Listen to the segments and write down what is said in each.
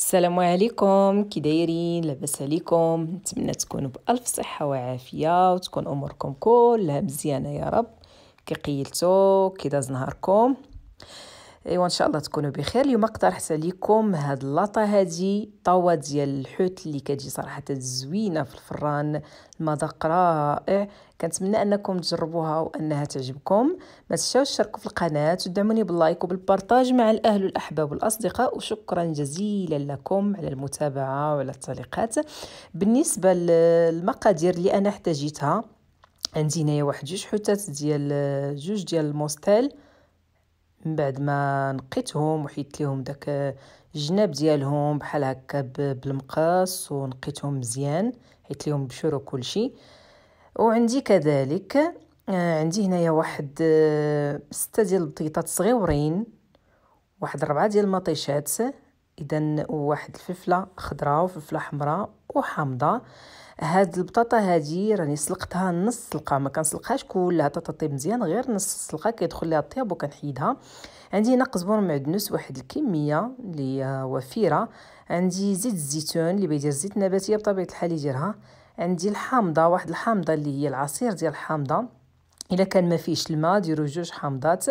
السلام عليكم كي دايرين لاباس عليكم نتمنى تكونوا بالف صحه وعافيه وتكون اموركم كلها مزيانه يا رب كي قيلتو كي داز نهاركم ايوا ان شاء الله تكونوا بخير اليوم اقترحت عليكم هاد اللاطا هادي طاوه ديال الحوت اللي كتجي صراحه زوينه في الفران المذاق رائع كنتمنى انكم تجربوها وانها تعجبكم ما تنساوش تشاركوا في القناه ودعموني باللايك وبالبارطاج مع الاهل والاحباب والاصدقاء وشكرا جزيلا لكم على المتابعه وعلى التعليقات بالنسبه للمقادير اللي انا احتاجيتها عندي هنايا واحد جوج حتات ديال جوج ديال الموستيل من بعد ما نقيتهم وحيت ليهم داك الجناب ديالهم بحال هكا بالمقص ونقيتهم مزيان حيت ليهم بشور شيء وعندي كذلك آه، عندي هنايا واحد آه، ستة ديال البطيطات صغيورين واحد ربعة ديال المطيشات اذا واحد الفلفله خضراء وفلفله حمراء وحامضه هاد البطاطا هادي راني سلقتها نص سلقه ما كنسلقهاش كلها تطيب مزيان غير نص سلقه كيدخل ليها الطياب وكنحيدها عندي هنا قزبر معدنوس واحد الكميه اللي وفيره عندي زيت الزيتون اللي بيدير زيت نباتيه بطبيعه الحال يديرها عندي الحامضه واحد الحامضه اللي هي العصير ديال الحامضه الا كان ما فيش الماء ديروا جوج حامضات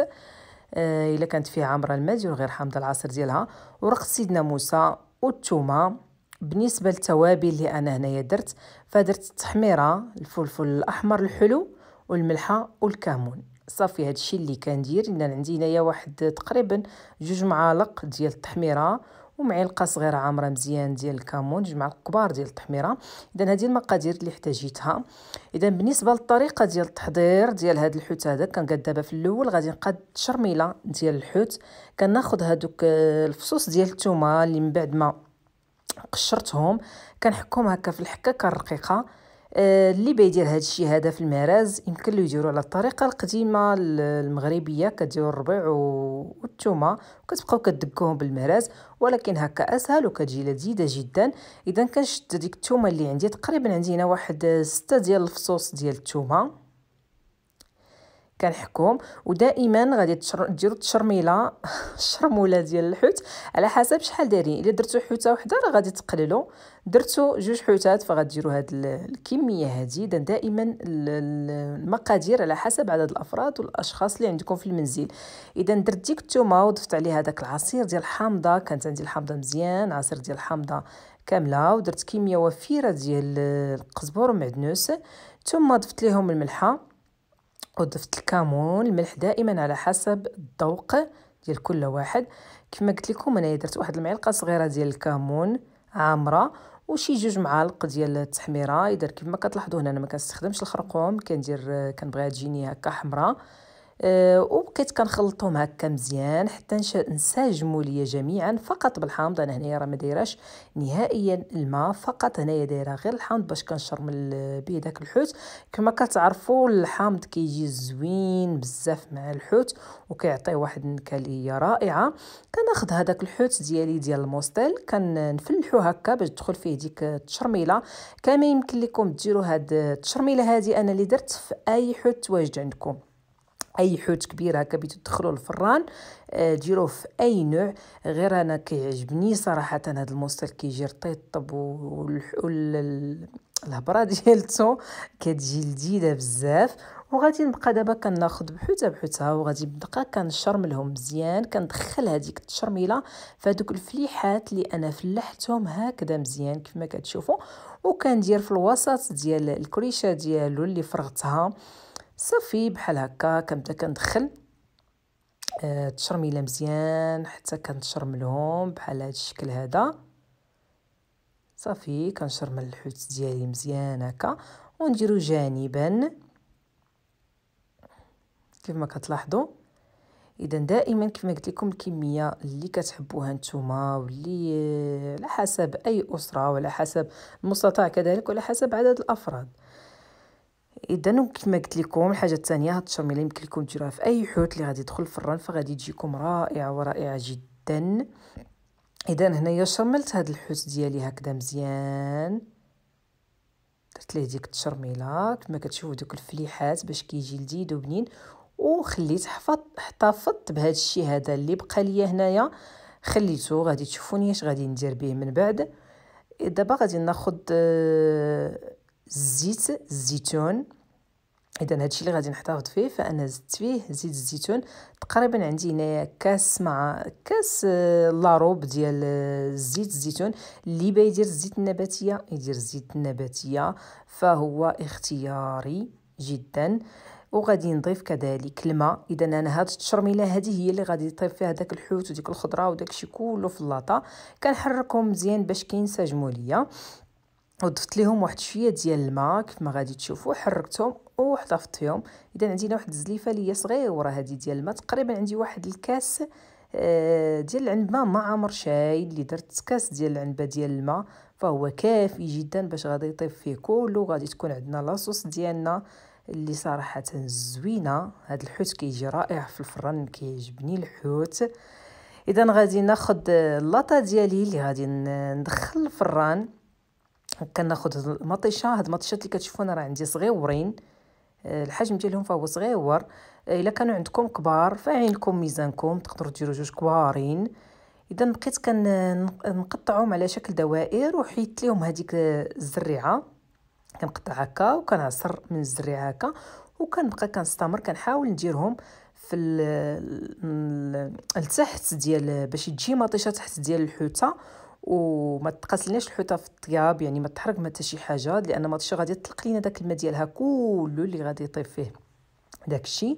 آه، الا كانت فيه عامره الماء ديروا غير حامضه العصير ديالها ورق سيدنا موسى والثومه بالنسبه للتوابل اللي انا هنايا درت فدرت التحميره الفلفل الاحمر الحلو والملحه والكمون صافي هادشي اللي كندير ان عندي هنايا واحد تقريبا جوج معالق ديال التحميره ومعلقه صغيره عامره مزيان ديال الكمون جوج معالق كبار ديال التحميره اذا هذه المقادير اللي احتاجيتها اذا بالنسبه للطريقه ديال التحضير ديال هذا الحوت هذا كنقاد دابا في الاول غادي نقاد شرميله ديال الحوت كناخذ هذوك الفصوص ديال الثومه اللي من بعد ما قشرتهم كنحكهم هكا في الحكاكه الرقيقه آه اللي بيدير هذا الشيء هذا في المراز يمكن له يديروا على الطريقه القديمه المغربيه كديروا الربيع والثومه وكتبقاو كدقوهم بالمراز ولكن هكا اسهل وكتجي لذيذه جدا اذا كنشد ديك الثومه اللي عندي تقريبا عندي هنا واحد 6 ديال الفصوص ديال الثومه كنحكم ودائما غادي ديروا التشرميله الشرموله ديال الحوت على حسب شحال دايرين الا درتو حوته وحده راه غادي تقللوا درتو جوج حوتات فغديروا هاد الكميه هادي اذا دائما المقادير على حسب عدد الافراد والاشخاص اللي عندكم في المنزل اذا درت ديك الثومه وضفت عليها داك العصير ديال الحامضه كانت عندي الحامضه مزيان عصير ديال الحامضه كامله ودرت كميه وفيره ديال القزبر ومعدنوس ثم ضفت ليهم الملحه وضفت الكمون الملح دائما على حسب الذوق ديال كل واحد كما قلت لكم انايا درت واحد المعلقه صغيره ديال الكمون عامره وشي جوج معالق ديال التحميره اذا كما كتلاحظوا هنا انا ما كنستخدمش الخرقوم كندير كنبغيها تجيني هكا حمراء أه، وبقيت كنخلطهم هكا مزيان حتى نساجموا ليا جميعا فقط بالحامض انا هنايا راه ما دايراش نهائيا الماء فقط هنايا دايره غير الحامض باش كنشرمل به داك الحوت كما كتعرفوا الحامض كيجي زوين بزاف مع الحوت وكيعطي واحد النكهه اللي هي رائعه كناخذ هذاك الحوت ديالي ديال الموستيل كنفلحو هكا باش تدخل فيه ديك التشرميله كما يمكن لكم ديروا هاد التشرميله هذه انا اللي درت في اي حوت واجد عندكم اي حوت كبير هكا بيتدخلوا الفران آه، ديروه في اي نوع غير انا كيعجبني صراحه هذا الموستر كيجي رطيب والحول الهبره ديالته كتجي لذيذه بزاف وغادي نبقى دابا كناخذ بحوته بحوتها وغادي نبقى كنشرملهم مزيان كندخل هذيك التشرميله فهذوك الفليحات اللي انا فلحتهم هكذا مزيان كيف ما كتشوفوا وكندير في الوسط ديال الكريشه ديالو اللي فرغتها صافي بحال هكا كنبدا كندخل آه تشرميله مزيان حتى كنشرم لهم بحال هذا الشكل هذا صافي كنشرمل الحوت ديالي مزيان هكا ونديرو جانبا كيف ما كتلاحظوا اذا دائما ما قلت لكم الكميه اللي كتحبوها نتوما واللي آه، على حسب اي اسره وعلى حسب المستطاع كذلك وعلى حسب عدد الافراد اذا كما قلت لكم الحاجه الثانيه هاد الشرميله يمكن لكم ديروها في اي حوت اللي غادي يدخل الفران فغادي تجيكم رائعه ورائعه جدا اذا هنايا شرملت هاد الحوت ديالي هكذا مزيان درت ليه ديك التشرميله كما كتشوفوا دوك الفليحات باش كيجي لذيذ وبنين وخليت حفظت احتفظت بهذا الشيء هذا اللي بقى ليا هنايا خليته غادي تشوفوني اش غادي ندير به من بعد دابا غادي ناخذ آه، زيت الزيتون اذا هادشي اللي غادي نحتفظ فيه فانا زدت فيه زيت الزيتون تقريبا عندي هنايا كاس مع كاس آه، لاروب ديال آه، زيت الزيتون اللي با يدير الزيت النباتيه يدير الزيت النباتيه فهو اختياري جدا وغادي نضيف كذلك الماء اذا انا هاد التشرميله هذه هي اللي غادي نضيف فيها داك الحوت وديك الخضره الشيء كله في اللاطه كنحركهم مزيان باش كينسجموا ليا وضفت ليهم واحد شويه ديال الماء كيف ما غادي تشوفوا حركتهم وحضفت فيهم اذا هنا واحد الزليفه اللي هي صغيره هذه ديال الماء تقريبا عندي واحد الكاس آه، ديال العنبه ما عامر شاي اللي درت كاس ديال العنبه ديال الماء فهو كافي جدا باش غادي يطيب فيه كله غادي تكون عندنا لاصوص ديالنا اللي صراحه زوينه هذا الحوت كيجي رائع في الفرن كيعجبني الحوت اذا غادي ناخذ آه، اللاطه ديالي اللي غادي ندخل الفران كناخذ هاد المطيشه هاد المطيشات اللي كتشوفونا راه عندي صغيورين آه، الحجم ديالهم فهو صغيور آه، الا كانوا عندكم كبار فعينكم ميزانكم تقدروا ديروا جوج كبارين اذا بقيت كنقطعهم على شكل دوائر وحيدت لهم هذيك الزريعه كنقطع هكا وكنعصر من الزريعه هكا وكنبقى كنستمر كنحاول نديرهم في التحت ديال باش تجي مطيشه تحت ديال الحوته وما تقاسلناش الحوطه في الطياب يعني ما تحرق ما حتى شي حاجه لان ما تشي غادي تطلق لينا داك الماء ديالها كله اللي غادي يطيب فيه داكشي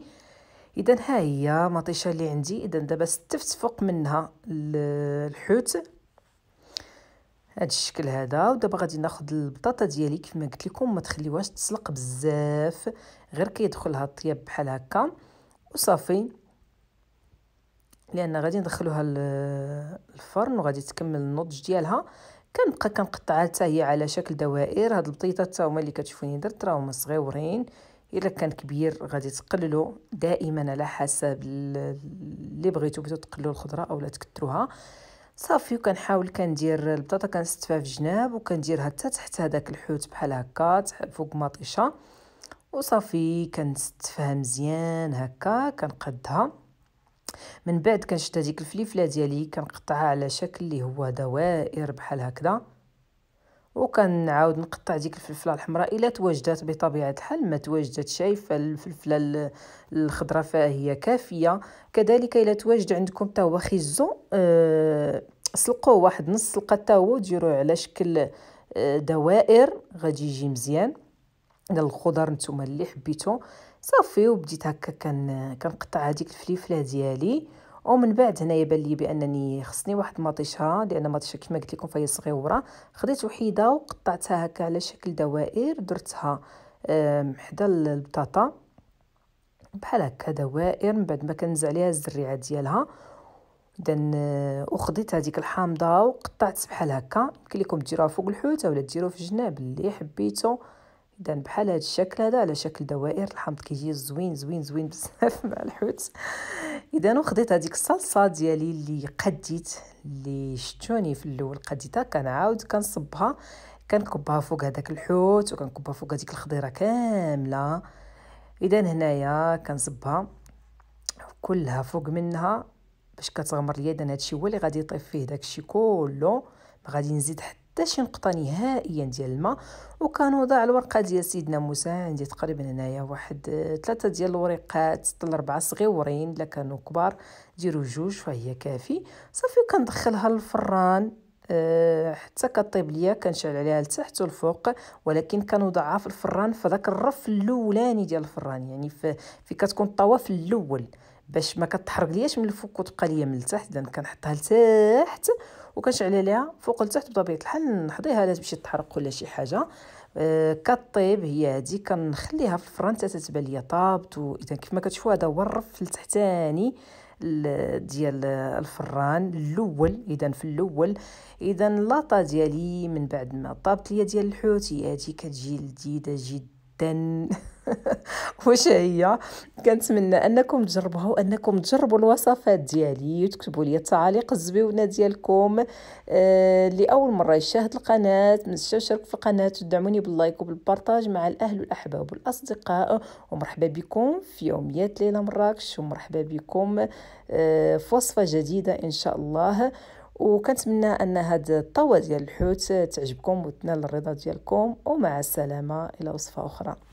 اذا ها هي مطيشه اللي عندي اذا دابا ستفت فوق منها الحوت هذا الشكل هذا ودابا غادي ناخذ البطاطا ديالي كيف ما قلت لكم ما تخليوهاش تسلق بزاف غير كيدخلها الطياب بحال هكا وصافي لان غادي ندخلوها الفرن وغادي تكمل النضج ديالها كنبقى كنقطعها حتى هي على شكل دوائر هاد البطيطات حتى هما اللي كتشوفوني درت راهما صغيورين الا كان كبير غادي تقللو دائما على حسب اللي بغيتو بغيتو تقللو الخضره اولا تكثروها صافي وكنحاول كندير البطاطا كنستفها في جناب وكنديرها حتى تحت هذاك الحوت بحال هكا فوق مطيشه وصافي كنستفها مزيان هكا كنقدها من بعد كنشد هذيك الفليفله ديالي كنقطعها على شكل اللي هو دوائر بحال هكذا وكنعاود نقطع ديك الفلفله الحمراء الا تواجدات بطبيعه الحال ما تواجدات شايفه الفلفله الخضراء فهي كافيه كذلك الا تواجد عندكم حتى هو خيزو آه، سلقوه واحد نص سلقه حتى هو ديروه على شكل آه، دوائر غادي يجي مزيان الخضر نتوما اللي حبيتو صافي وبديت هكا كان كنقطع هذيك الفليفله ديالي ومن بعد هنايا بان لي بانني خصني واحد مطيشه لان مطيشه كما قلت لكم فهي صغيره خديت وحيده وقطعتها هكا على شكل دوائر درتها حدا البطاطا بحال هكا دوائر من بعد ما كنزع عليها الزريعه ديالها دن آه، وخديت هذيك الحامضه وقطعت بحال هكا يمكن لكم ديروها فوق الحوت اولا ديروها في الجناب اللي حبيتو دان بحال هذا الشكل هذا على شكل دوائر الحمض كيجي زوين زوين زوين بزاف مع الحوت اذا وخديت هذيك الصلصه ديالي اللي قديت اللي شتوني في الاول قديتها كنعاود كنصبها كنكبها فوق هذاك الحوت وكنكبها فوق هذيك الخضيره كامله اذا هنايا كنصبها كلها فوق منها باش كتغمر ليا اذا هادشي هو اللي غادي يطيب فيه داكشي كله ما غادي نزيد حتى حتى شي نقطه نهائيا ديال الماء وكنوضع الورقه ديال سيدنا موسى عندي تقريبا هنايا واحد ثلاثه آه، ديال الوريقات حتى اربعه صغيورين الا كانوا كبار ديروا جوج فهي كافي صافي وكندخلها للفران أه حتى كطيب ليا كنشعل عليها لتحت والفوق ولكن كنوضعها في الفران في ذاك الرف الاولاني ديال الفران يعني في, في كتكون الطواف الاول باش ما كتحرق لياش من الفوق وتبقى ليا من التحت اذا كنحطها لتحت وكنشعل عليها فوق لتحت بطبيعه الحال نحضيها لا تمشي تحرق ولا شي حاجه أه كطيب هي هادي كنخليها في الفرن حتى تتبان ليا طابت اذا كيف ما كتشوفوا هذا هو الرف التحتاني ديال الفران الاول اذا في الاول اذا اللاطه ديالي من بعد ما طابت ليا ديال الحوت هي هادي كتجي لذيذه جدا جدا واش هي كنتمنى انكم تجربوها وانكم تجربوا الوصفات ديالي وتكتبوا لي التعاليق الزبيونه ديالكم آه لاول مره يشاهد القناه ما تنساوش تشاركوا في القناه وتدعموني باللايك وبالبارطاج مع الاهل والاحباب والاصدقاء ومرحبا بكم في يوميات ليله مراكش ومرحبا بكم آه في وصفه جديده ان شاء الله وكنتمنى ان هاد الطوة ديال الحوت تعجبكم وتنال الرضا ديالكم ومع السلامه الى وصفه اخرى